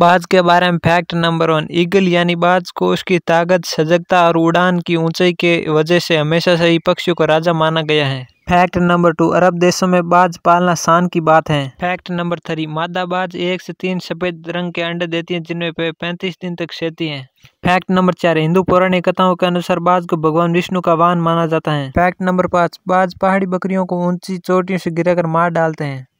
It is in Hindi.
बाज के बारे में फैक्ट नंबर वन ईगल यानी बाज को उसकी ताकत सजगता और उड़ान की ऊंचाई के वजह से हमेशा से ही पक्षियों को राजा माना गया है फैक्ट नंबर टू अरब देशों में बाज पालना शान की बात है फैक्ट नंबर थ्री मादा बाज एक से तीन सफेद रंग के अंडे देती है जिनमें पे पैंतीस दिन तक सहती हैं फैक्ट नंबर चार हिंदू पौराणिक कथाओं के अनुसार बाज को भगवान विष्णु का वाहन माना जाता है फैक्ट नंबर पाँच बाज पहाड़ी बकरियों को ऊंची चोटियों से गिरा मार डालते हैं